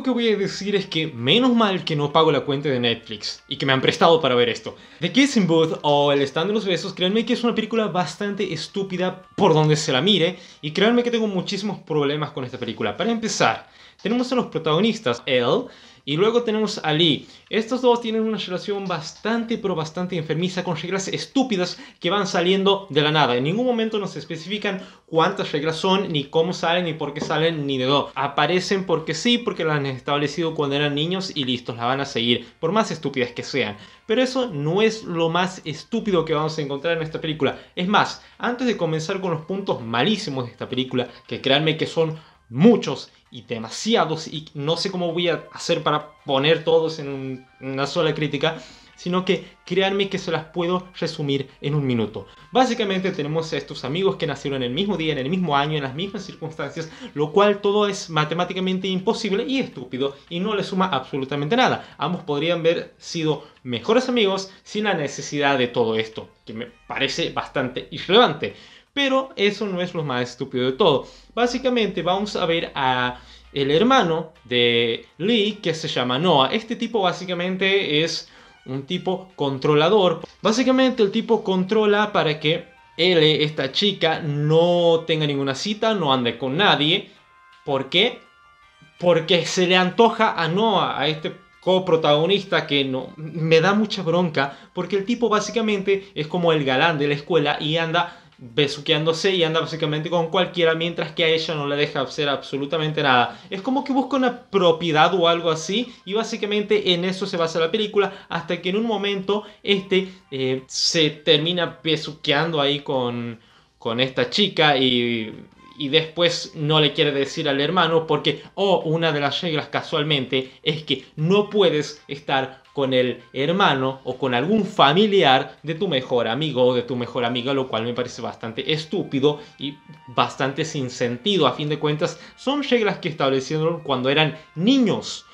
que voy a decir es que menos mal que no pago la cuenta de Netflix y que me han prestado para ver esto. The Kissing Booth o El Stand de los Besos, créanme que es una película bastante estúpida por donde se la mire y créanme que tengo muchísimos problemas con esta película. Para empezar, tenemos a los protagonistas, Elle, y luego tenemos a Lee. Estos dos tienen una relación bastante, pero bastante enfermiza con reglas estúpidas que van saliendo de la nada. En ningún momento nos especifican cuántas reglas son, ni cómo salen, ni por qué salen, ni de dónde. Aparecen porque sí, porque las han establecido cuando eran niños y listos, la van a seguir, por más estúpidas que sean. Pero eso no es lo más estúpido que vamos a encontrar en esta película. Es más, antes de comenzar con los puntos malísimos de esta película, que créanme que son muchos y demasiados, y no sé cómo voy a hacer para poner todos en una sola crítica, sino que créanme que se las puedo resumir en un minuto. Básicamente tenemos a estos amigos que nacieron en el mismo día, en el mismo año, en las mismas circunstancias, lo cual todo es matemáticamente imposible y estúpido y no le suma absolutamente nada. Ambos podrían haber sido mejores amigos sin la necesidad de todo esto, que me parece bastante irrelevante. Pero eso no es lo más estúpido de todo. Básicamente vamos a ver a el hermano de Lee que se llama Noah. Este tipo básicamente es un tipo controlador. Básicamente el tipo controla para que él, esta chica, no tenga ninguna cita, no ande con nadie. ¿Por qué? Porque se le antoja a Noah, a este coprotagonista que no me da mucha bronca, porque el tipo básicamente es como el galán de la escuela y anda besuqueándose y anda básicamente con cualquiera mientras que a ella no le deja hacer absolutamente nada. Es como que busca una propiedad o algo así y básicamente en eso se basa la película hasta que en un momento este eh, se termina besuqueando ahí con, con esta chica y y después no le quiere decir al hermano porque, oh, una de las reglas casualmente es que no puedes estar con el hermano o con algún familiar de tu mejor amigo o de tu mejor amiga, lo cual me parece bastante estúpido y bastante sin sentido. A fin de cuentas, son reglas que establecieron cuando eran niños.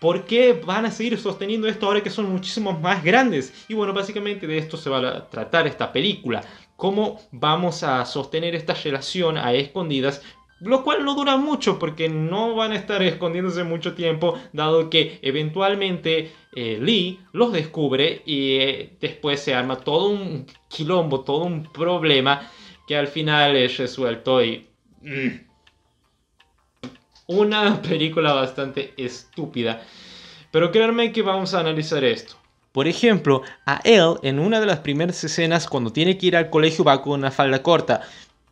¿Por qué van a seguir sosteniendo esto ahora que son muchísimos más grandes? Y bueno, básicamente de esto se va a tratar esta película cómo vamos a sostener esta relación a escondidas lo cual no dura mucho porque no van a estar escondiéndose mucho tiempo, dado que eventualmente eh, Lee los descubre y eh, después se arma todo un quilombo, todo un problema que al final es resuelto y... Mm, una película bastante estúpida. Pero créanme que vamos a analizar esto. Por ejemplo, a él en una de las primeras escenas cuando tiene que ir al colegio va con una falda corta.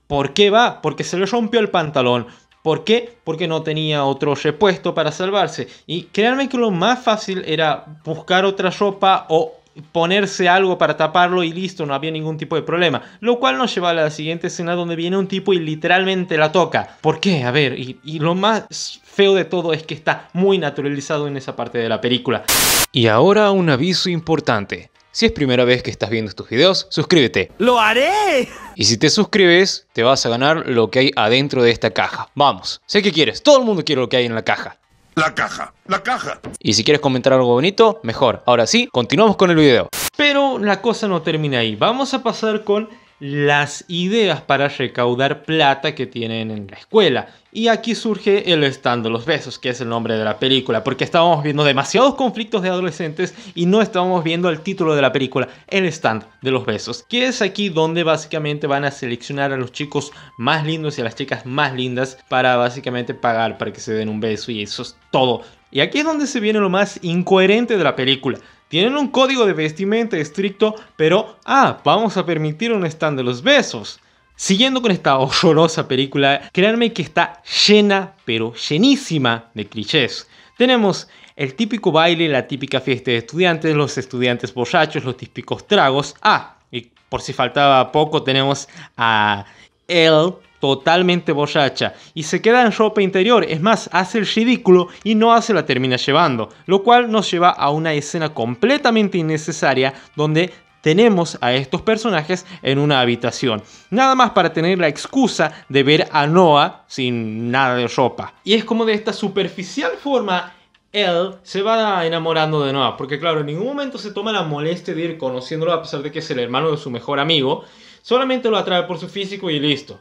¿Por qué va? Porque se le rompió el pantalón. ¿Por qué? Porque no tenía otro repuesto para salvarse. Y créanme que lo más fácil era buscar otra ropa o ponerse algo para taparlo y listo, no había ningún tipo de problema. Lo cual nos lleva a la siguiente escena donde viene un tipo y literalmente la toca. ¿Por qué? A ver, y, y lo más feo de todo es que está muy naturalizado en esa parte de la película. Y ahora un aviso importante. Si es primera vez que estás viendo estos videos, suscríbete. ¡Lo haré! Y si te suscribes, te vas a ganar lo que hay adentro de esta caja. Vamos, sé que quieres, todo el mundo quiere lo que hay en la caja. La caja, la caja. Y si quieres comentar algo bonito, mejor. Ahora sí, continuamos con el video. Pero la cosa no termina ahí. Vamos a pasar con las ideas para recaudar plata que tienen en la escuela. Y aquí surge el stand de los besos, que es el nombre de la película, porque estábamos viendo demasiados conflictos de adolescentes y no estábamos viendo el título de la película, el stand de los besos, que es aquí donde básicamente van a seleccionar a los chicos más lindos y a las chicas más lindas para básicamente pagar para que se den un beso y eso es todo. Y aquí es donde se viene lo más incoherente de la película, tienen un código de vestimenta estricto, pero ah, vamos a permitir un stand de los besos. Siguiendo con esta horrorosa película, créanme que está llena, pero llenísima de clichés. Tenemos el típico baile, la típica fiesta de estudiantes, los estudiantes borrachos, los típicos tragos. Ah, y por si faltaba poco, tenemos a él totalmente borracha y se queda en ropa interior, es más, hace el ridículo y no se la termina llevando, lo cual nos lleva a una escena completamente innecesaria donde tenemos a estos personajes en una habitación. Nada más para tener la excusa de ver a Noah sin nada de ropa. Y es como de esta superficial forma él se va enamorando de Noah, porque claro, en ningún momento se toma la molestia de ir conociéndolo a pesar de que es el hermano de su mejor amigo, solamente lo atrae por su físico y listo.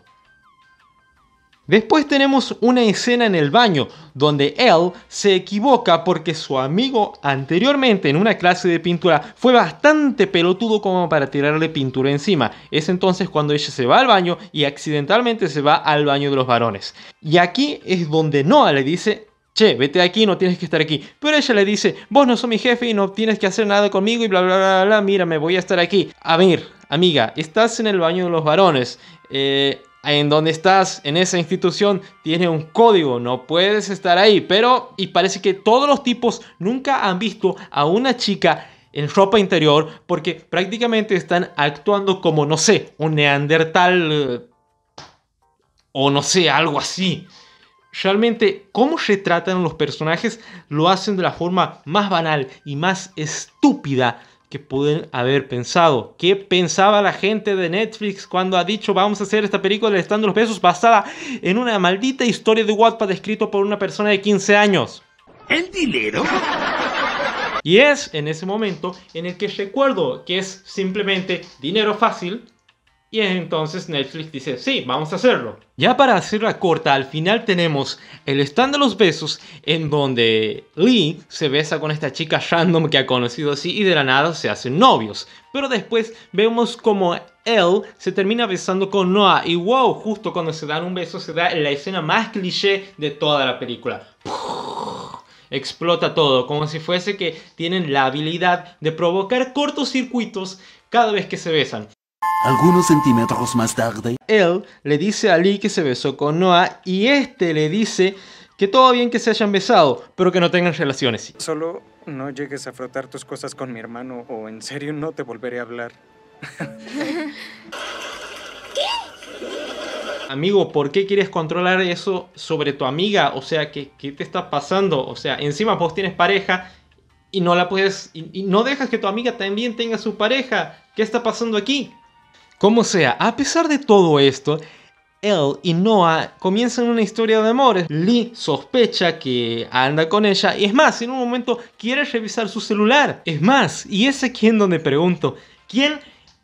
Después tenemos una escena en el baño donde él se equivoca porque su amigo anteriormente en una clase de pintura fue bastante pelotudo como para tirarle pintura encima. Es entonces cuando ella se va al baño y accidentalmente se va al baño de los varones. Y aquí es donde Noah le dice, che, vete aquí, no tienes que estar aquí. Pero ella le dice, vos no sos mi jefe y no tienes que hacer nada conmigo y bla, bla, bla, bla, mira, me voy a estar aquí. A ver, amiga, estás en el baño de los varones. Eh, en donde estás, en esa institución, tiene un código, no puedes estar ahí. Pero, y parece que todos los tipos nunca han visto a una chica en ropa interior porque prácticamente están actuando como, no sé, un neandertal eh, o no sé, algo así. Realmente, cómo se tratan los personajes lo hacen de la forma más banal y más estúpida que pueden haber pensado. ¿Qué pensaba la gente de Netflix cuando ha dicho vamos a hacer esta película estando los besos basada en una maldita historia de Wattpad escrito por una persona de 15 años? ¿El dinero? Y es en ese momento en el que recuerdo que es simplemente dinero fácil, y entonces Netflix dice, sí, vamos a hacerlo. Ya para hacerla corta, al final tenemos el stand de los besos en donde Lee se besa con esta chica random que ha conocido así y de la nada se hacen novios. Pero después vemos como él se termina besando con Noah y wow, justo cuando se dan un beso se da la escena más cliché de toda la película. explota todo, como si fuese que tienen la habilidad de provocar circuitos cada vez que se besan. Algunos centímetros más tarde, él le dice a Lee que se besó con Noah y este le dice que todo bien que se hayan besado, pero que no tengan relaciones. Solo no llegues a frotar tus cosas con mi hermano o en serio no te volveré a hablar. Amigo, ¿por qué quieres controlar eso sobre tu amiga? O sea, ¿qué, te está pasando? O sea, encima vos tienes pareja y no la puedes... y no dejas que tu amiga también tenga su pareja. ¿Qué está pasando aquí? Como sea, a pesar de todo esto, él y Noah comienzan una historia de amores. Lee sospecha que anda con ella y es más, en un momento quiere revisar su celular. Es más, y es quien donde pregunto, ¿quién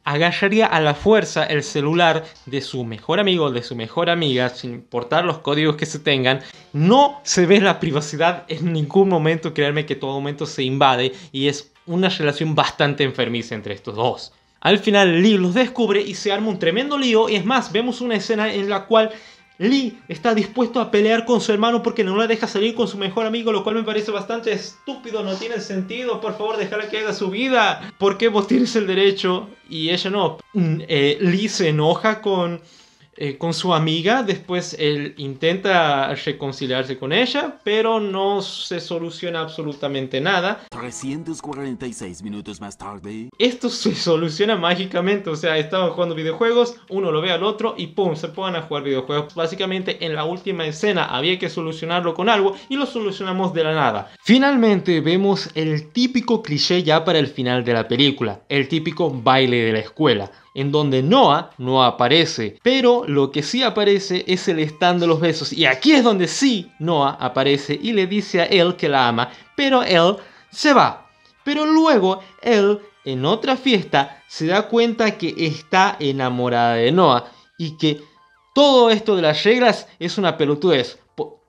agarraría a la fuerza el celular de su mejor amigo o de su mejor amiga, sin importar los códigos que se tengan, no se ve la privacidad en ningún momento, créanme que todo momento se invade y es una relación bastante enfermiza entre estos dos. Al final Lee los descubre y se arma un tremendo lío. Y es más, vemos una escena en la cual Lee está dispuesto a pelear con su hermano porque no la deja salir con su mejor amigo, lo cual me parece bastante estúpido, no tiene sentido. Por favor, dejar que haga su vida. Porque vos tienes el derecho y ella no. Mm, eh, Lee se enoja con eh, con su amiga, después él intenta reconciliarse con ella, pero no se soluciona absolutamente nada. 346 minutos más tarde. Esto se soluciona mágicamente, o sea, estaban jugando videojuegos, uno lo ve al otro y ¡pum! se ponen a jugar videojuegos. Básicamente en la última escena había que solucionarlo con algo y lo solucionamos de la nada. Finalmente vemos el típico cliché ya para el final de la película, el típico baile de la escuela en donde Noah no aparece, pero lo que sí aparece es el stand de los besos. Y aquí es donde sí Noah aparece y le dice a él que la ama, pero él se va. Pero luego él, en otra fiesta, se da cuenta que está enamorada de Noah y que todo esto de las reglas es una pelotudez.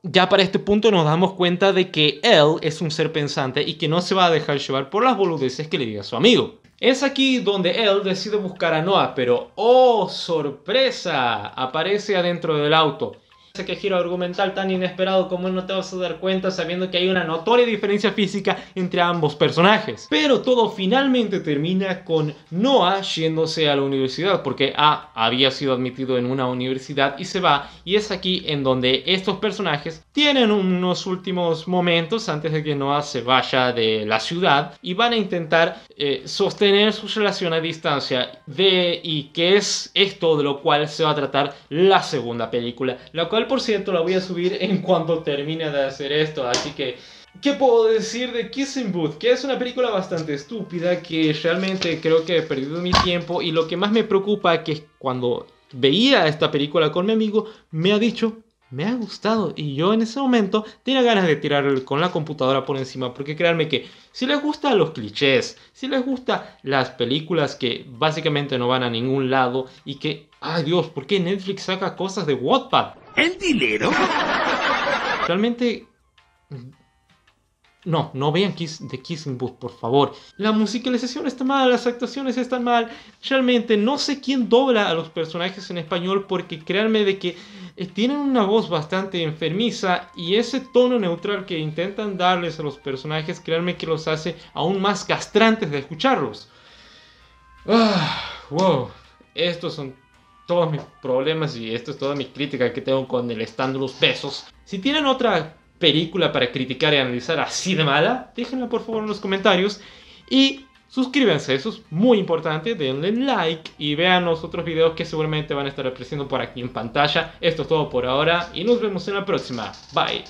Ya para este punto nos damos cuenta de que él es un ser pensante y que no se va a dejar llevar por las boludeces que le diga su amigo. Es aquí donde él decide buscar a Noah, pero ¡oh, sorpresa! Aparece adentro del auto que giro argumental tan inesperado como no te vas a dar cuenta sabiendo que hay una notoria diferencia física entre ambos personajes. Pero todo finalmente termina con Noah yéndose a la universidad porque A había sido admitido en una universidad y se va y es aquí en donde estos personajes tienen unos últimos momentos antes de que Noah se vaya de la ciudad y van a intentar eh, sostener su relación a distancia de y que es esto de lo cual se va a tratar la segunda película, la cual por cierto, la voy a subir en cuanto termine de hacer esto. Así que, ¿qué puedo decir de Kissing Booth? Que es una película bastante estúpida que realmente creo que he perdido mi tiempo. Y lo que más me preocupa es que cuando veía esta película con mi amigo, me ha dicho me ha gustado. Y yo en ese momento tenía ganas de tirar con la computadora por encima. Porque créanme que si les gustan los clichés, si les gustan las películas que básicamente no van a ningún lado y que, ay Dios, ¿por qué Netflix saca cosas de Wattpad? ¿El dinero? Realmente... No, no vean Kiss, The Kissing Booth, por favor. La musicalización está mal, las actuaciones están mal. Realmente no sé quién dobla a los personajes en español porque créanme de que eh, tienen una voz bastante enfermiza y ese tono neutral que intentan darles a los personajes, créanme que los hace aún más castrantes de escucharlos. Ah, wow, estos son todos mis problemas y esto es toda mi crítica que tengo con el stand los besos. Si tienen otra película para criticar y analizar así de mala, déjenla por favor en los comentarios. Y Suscríbanse, eso es muy importante, denle like y vean los otros videos que seguramente van a estar apareciendo por aquí en pantalla. Esto es todo por ahora y nos vemos en la próxima. Bye.